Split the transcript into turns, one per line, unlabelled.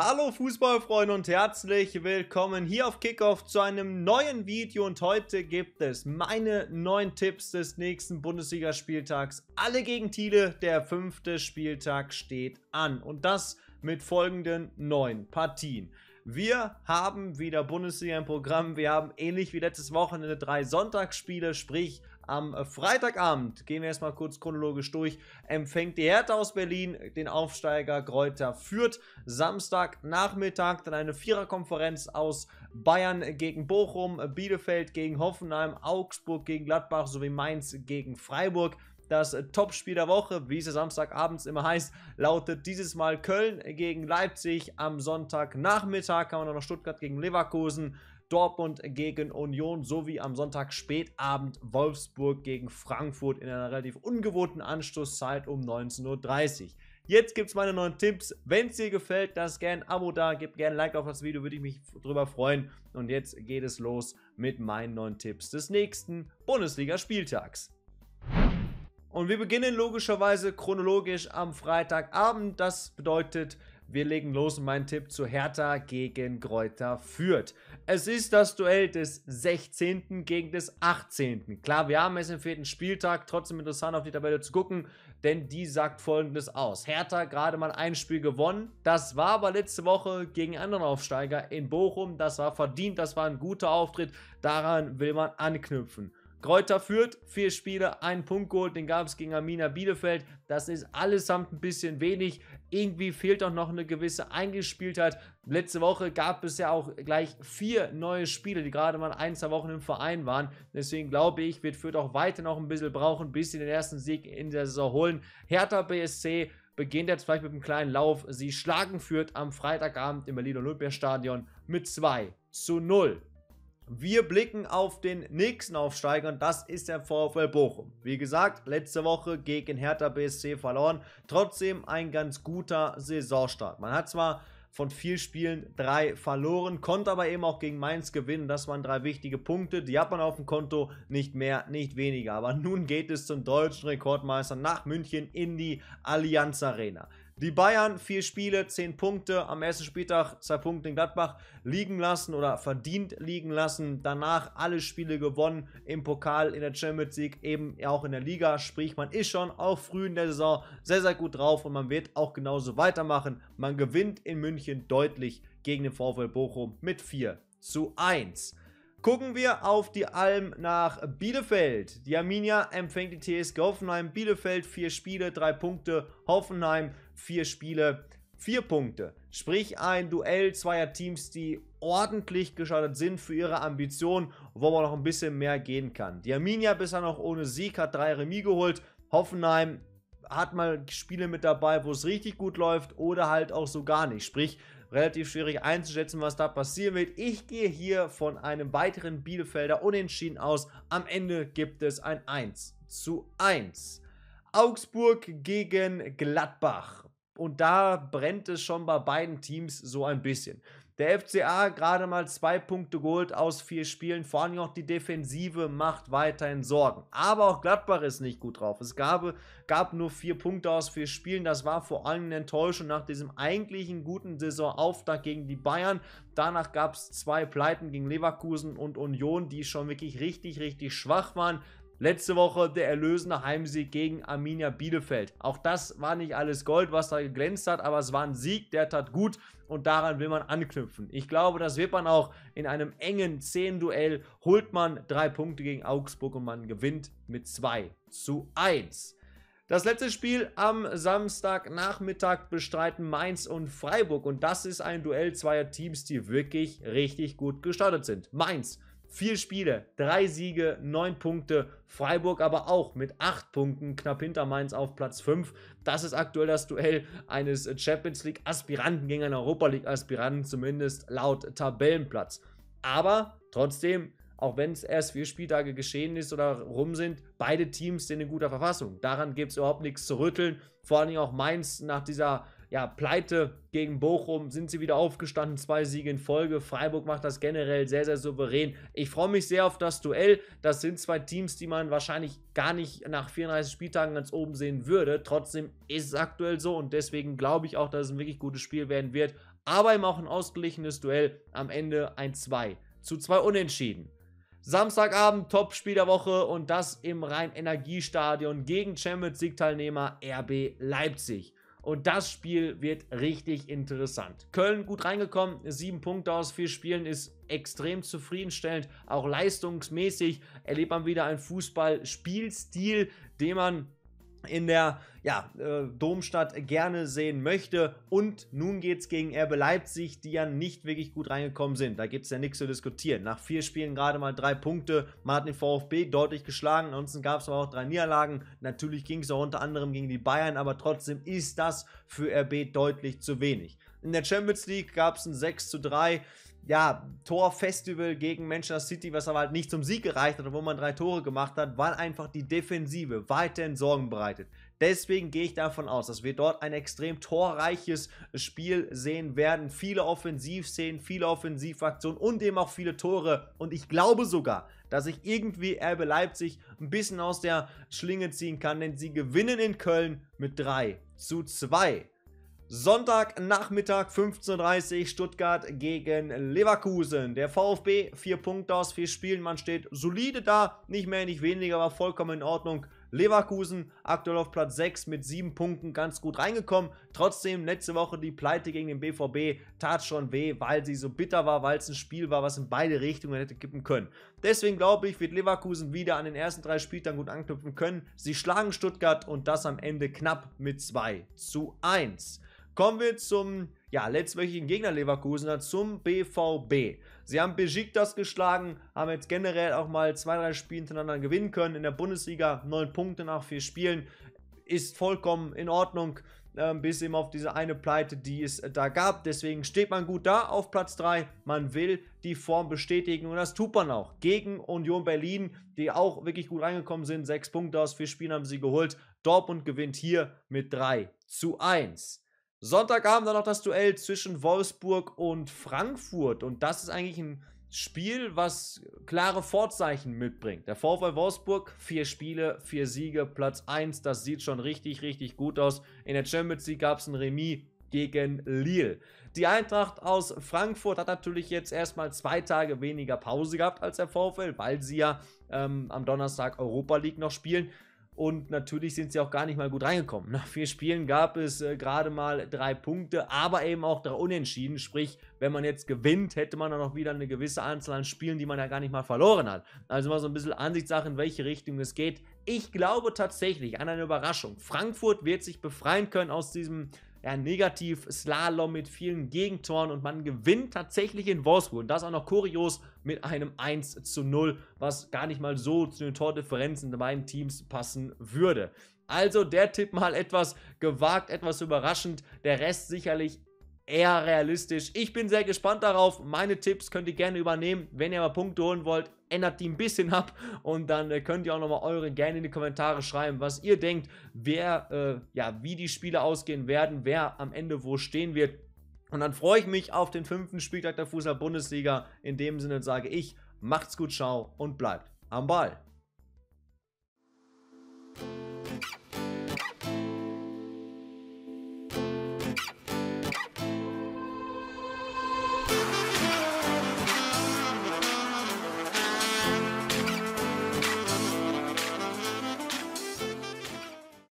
Hallo Fußballfreunde und herzlich willkommen hier auf Kickoff zu einem neuen Video und heute gibt es meine neun Tipps des nächsten Bundesligaspieltags. Alle gegen Thiele, der fünfte Spieltag steht an und das mit folgenden neun Partien. Wir haben wieder Bundesliga im Programm. Wir haben ähnlich wie letztes Wochenende drei Sonntagsspiele, sprich am äh, Freitagabend gehen wir erstmal kurz chronologisch durch. Empfängt die Hertha aus Berlin den Aufsteiger Kräuter Fürth. Samstagnachmittag dann eine Viererkonferenz aus Bayern gegen Bochum, Bielefeld gegen Hoffenheim, Augsburg gegen Gladbach sowie Mainz gegen Freiburg. Das äh, Topspiel der Woche, wie es ja Samstagabends immer heißt, lautet dieses Mal Köln gegen Leipzig. Am Sonntagnachmittag haben wir noch Stuttgart gegen Leverkusen, Dortmund gegen Union sowie am Sonntag spätabend Wolfsburg gegen Frankfurt in einer relativ ungewohnten Anstoßzeit um 19.30 Uhr. Jetzt gibt es meine neuen Tipps. Wenn es dir gefällt, lasst gerne ein Abo da, gebt gerne ein Like auf das Video, würde ich mich drüber freuen. Und jetzt geht es los mit meinen neuen Tipps des nächsten Bundesligaspieltags. Und wir beginnen logischerweise chronologisch am Freitagabend. Das bedeutet, wir legen los und mein Tipp zu Hertha gegen Greuther führt. Es ist das Duell des 16. gegen des 18. Klar, wir haben es im vierten Spieltag, trotzdem interessant auf die Tabelle zu gucken, denn die sagt folgendes aus. Hertha gerade mal ein Spiel gewonnen, das war aber letzte Woche gegen anderen Aufsteiger in Bochum, das war verdient, das war ein guter Auftritt, daran will man anknüpfen. Kräuter führt, vier Spiele, einen Punkt geholt, den gab es gegen Amina Bielefeld. Das ist allesamt ein bisschen wenig. Irgendwie fehlt auch noch eine gewisse Eingespieltheit. Letzte Woche gab es ja auch gleich vier neue Spiele, die gerade mal ein, zwei Wochen im Verein waren. Deswegen glaube ich, wird Fürth auch weiter noch ein bisschen brauchen, bis sie den ersten Sieg in der Saison holen. Hertha BSC beginnt jetzt vielleicht mit einem kleinen Lauf. Sie schlagen Fürth am Freitagabend im Berlin Olympiastadion mit 2 zu 0. Wir blicken auf den nächsten Aufsteiger und das ist der VfL Bochum. Wie gesagt, letzte Woche gegen Hertha BSC verloren. Trotzdem ein ganz guter Saisonstart. Man hat zwar von vier Spielen drei verloren, konnte aber eben auch gegen Mainz gewinnen. Das waren drei wichtige Punkte. Die hat man auf dem Konto, nicht mehr, nicht weniger. Aber nun geht es zum deutschen Rekordmeister nach München in die Allianz Arena. Die Bayern vier Spiele, zehn Punkte, am ersten Spieltag zwei Punkte in Gladbach liegen lassen oder verdient liegen lassen. Danach alle Spiele gewonnen im Pokal, in der Champions League, eben auch in der Liga. Sprich, man ist schon auch früh in der Saison sehr, sehr gut drauf und man wird auch genauso weitermachen. Man gewinnt in München deutlich gegen den VfL Bochum mit 4 zu 1. Gucken wir auf die Alm nach Bielefeld. Die Arminia empfängt die TSG Hoffenheim. Bielefeld 4 Spiele, 3 Punkte. Hoffenheim 4 Spiele, 4 Punkte. Sprich ein Duell zweier Teams, die ordentlich geschadet sind für ihre Ambitionen, wo man noch ein bisschen mehr gehen kann. Die Arminia bisher noch ohne Sieg, hat 3 Remis geholt. Hoffenheim hat mal Spiele mit dabei, wo es richtig gut läuft oder halt auch so gar nicht. Sprich, relativ schwierig einzuschätzen, was da passieren wird. Ich gehe hier von einem weiteren Bielefelder Unentschieden aus. Am Ende gibt es ein 1 zu 1. Augsburg gegen Gladbach. Und da brennt es schon bei beiden Teams so ein bisschen. Der FCA gerade mal zwei Punkte geholt aus vier Spielen. Vor allem auch die Defensive macht weiterhin Sorgen. Aber auch Gladbach ist nicht gut drauf. Es gab, gab nur vier Punkte aus vier Spielen. Das war vor allem eine Enttäuschung nach diesem eigentlichen guten Saisonauftakt gegen die Bayern. Danach gab es zwei Pleiten gegen Leverkusen und Union, die schon wirklich richtig, richtig schwach waren. Letzte Woche der erlösende Heimsieg gegen Arminia Bielefeld. Auch das war nicht alles Gold, was da geglänzt hat, aber es war ein Sieg, der tat gut und daran will man anknüpfen. Ich glaube, das wird man auch in einem engen 10-Duell, holt man drei Punkte gegen Augsburg und man gewinnt mit 2 zu 1. Das letzte Spiel am Samstagnachmittag bestreiten Mainz und Freiburg und das ist ein Duell zweier Teams, die wirklich richtig gut gestartet sind. Mainz Vier Spiele, drei Siege, neun Punkte. Freiburg aber auch mit acht Punkten knapp hinter Mainz auf Platz 5. Das ist aktuell das Duell eines Champions League Aspiranten gegen einen Europa League Aspiranten, zumindest laut Tabellenplatz. Aber trotzdem, auch wenn es erst vier Spieltage geschehen ist oder rum sind, beide Teams sind in guter Verfassung. Daran gibt es überhaupt nichts zu rütteln. Vor allen Dingen auch Mainz nach dieser ja, Pleite gegen Bochum, sind sie wieder aufgestanden, zwei Siege in Folge. Freiburg macht das generell sehr, sehr souverän. Ich freue mich sehr auf das Duell. Das sind zwei Teams, die man wahrscheinlich gar nicht nach 34 Spieltagen ganz oben sehen würde. Trotzdem ist es aktuell so und deswegen glaube ich auch, dass es ein wirklich gutes Spiel werden wird. Aber eben auch ein ausgeglichenes Duell. Am Ende ein 2 zu 2 Unentschieden. Samstagabend Top-Spiel der Woche und das im Rhein-Energiestadion gegen Champions League-Teilnehmer RB Leipzig. Und das Spiel wird richtig interessant. Köln gut reingekommen, sieben Punkte aus vier Spielen ist extrem zufriedenstellend, auch leistungsmäßig erlebt man wieder einen Fußballspielstil, den man in der ja, äh, Domstadt gerne sehen möchte. Und nun geht es gegen Erbe Leipzig, die ja nicht wirklich gut reingekommen sind. Da gibt es ja nichts zu diskutieren. Nach vier Spielen gerade mal drei Punkte. Martin VfB deutlich geschlagen. Ansonsten gab es aber auch drei Niederlagen. Natürlich ging es auch unter anderem gegen die Bayern, aber trotzdem ist das für RB deutlich zu wenig. In der Champions League gab es ein 6 zu 3 ja, Torfestival gegen Manchester City, was aber halt nicht zum Sieg gereicht hat, wo man drei Tore gemacht hat, weil einfach die Defensive weiterhin Sorgen bereitet. Deswegen gehe ich davon aus, dass wir dort ein extrem torreiches Spiel sehen werden. Viele Offensivszenen, viele Offensivaktionen und eben auch viele Tore. Und ich glaube sogar, dass ich irgendwie Erbe Leipzig ein bisschen aus der Schlinge ziehen kann, denn sie gewinnen in Köln mit 3 zu 2. Sonntagnachmittag 15.30 Uhr Stuttgart gegen Leverkusen. Der VfB, vier Punkte aus vier Spielen. Man steht solide da, nicht mehr, nicht weniger, aber vollkommen in Ordnung. Leverkusen aktuell auf Platz 6 mit 7 Punkten ganz gut reingekommen. Trotzdem, letzte Woche die Pleite gegen den BVB tat schon weh, weil sie so bitter war, weil es ein Spiel war, was in beide Richtungen hätte kippen können. Deswegen glaube ich, wird Leverkusen wieder an den ersten drei Spieltagen gut anknüpfen können. Sie schlagen Stuttgart und das am Ende knapp mit 2 zu 1. Kommen wir zum ja, letztwöchigen Gegner Leverkusener, zum BVB. Sie haben Besiktas geschlagen, haben jetzt generell auch mal zwei, drei Spiele hintereinander gewinnen können. In der Bundesliga neun Punkte nach vier Spielen. Ist vollkommen in Ordnung, ähm, bis eben auf diese eine Pleite, die es äh, da gab. Deswegen steht man gut da auf Platz 3. Man will die Form bestätigen und das tut man auch. Gegen Union Berlin, die auch wirklich gut reingekommen sind. Sechs Punkte aus vier Spielen haben sie geholt. Dortmund gewinnt hier mit 3 zu 1. Sonntagabend dann noch das Duell zwischen Wolfsburg und Frankfurt. Und das ist eigentlich ein Spiel, was klare Vorzeichen mitbringt. Der VfL Wolfsburg, vier Spiele, vier Siege, Platz 1, das sieht schon richtig, richtig gut aus. In der Champions League gab es ein Remis gegen Lille. Die Eintracht aus Frankfurt hat natürlich jetzt erstmal zwei Tage weniger Pause gehabt als der VfL, weil sie ja ähm, am Donnerstag Europa League noch spielen. Und natürlich sind sie auch gar nicht mal gut reingekommen. Nach ne? vier Spielen gab es äh, gerade mal drei Punkte, aber eben auch drei Unentschieden. Sprich, wenn man jetzt gewinnt, hätte man dann auch wieder eine gewisse Anzahl an Spielen, die man ja gar nicht mal verloren hat. Also mal so ein bisschen Ansichtssache, in welche Richtung es geht. Ich glaube tatsächlich an eine Überraschung. Frankfurt wird sich befreien können aus diesem ja, negativ Slalom mit vielen Gegentoren und man gewinnt tatsächlich in Wolfsburg. Und das auch noch kurios mit einem 1 zu 0, was gar nicht mal so zu den Tordifferenzen der beiden Teams passen würde. Also der Tipp mal etwas gewagt, etwas überraschend. Der Rest sicherlich eher realistisch. Ich bin sehr gespannt darauf. Meine Tipps könnt ihr gerne übernehmen. Wenn ihr mal Punkte holen wollt, ändert die ein bisschen ab und dann äh, könnt ihr auch nochmal eure gerne in die Kommentare schreiben, was ihr denkt, wer, äh, ja, wie die Spiele ausgehen werden, wer am Ende wo stehen wird. Und dann freue ich mich auf den fünften Spieltag der Fußball-Bundesliga. In dem Sinne sage ich, macht's gut, ciao und bleibt am Ball.